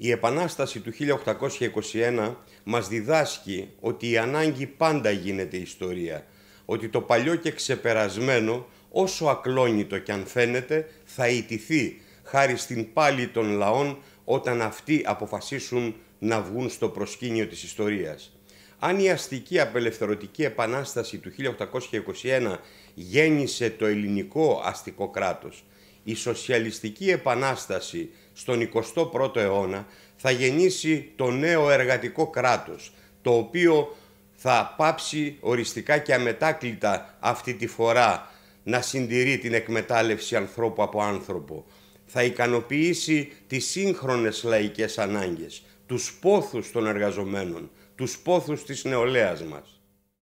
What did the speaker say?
Η Επανάσταση του 1821 μας διδάσκει ότι η ανάγκη πάντα γίνεται ιστορία, ότι το παλιό και ξεπερασμένο, όσο ακλόνητο κι αν φαίνεται, θα ιτηθεί χάρη στην πάλη των λαών όταν αυτοί αποφασίσουν να βγουν στο προσκήνιο της ιστορίας. Αν η αστική απελευθερωτική επανάσταση του 1821 γέννησε το ελληνικό αστικό κράτος, η σοσιαλιστική επανάσταση στον 21ο αιώνα θα γεννήσει το νέο εργατικό κράτος, το οποίο θα πάψει οριστικά και αμετάκλητα αυτή τη φορά να συντηρεί την εκμετάλλευση ανθρώπου από άνθρωπο. Θα ικανοποιήσει τις σύγχρονες λαϊκές ανάγκες, τους πόθους των εργαζομένων, τους πόθους της νεολαίας μας.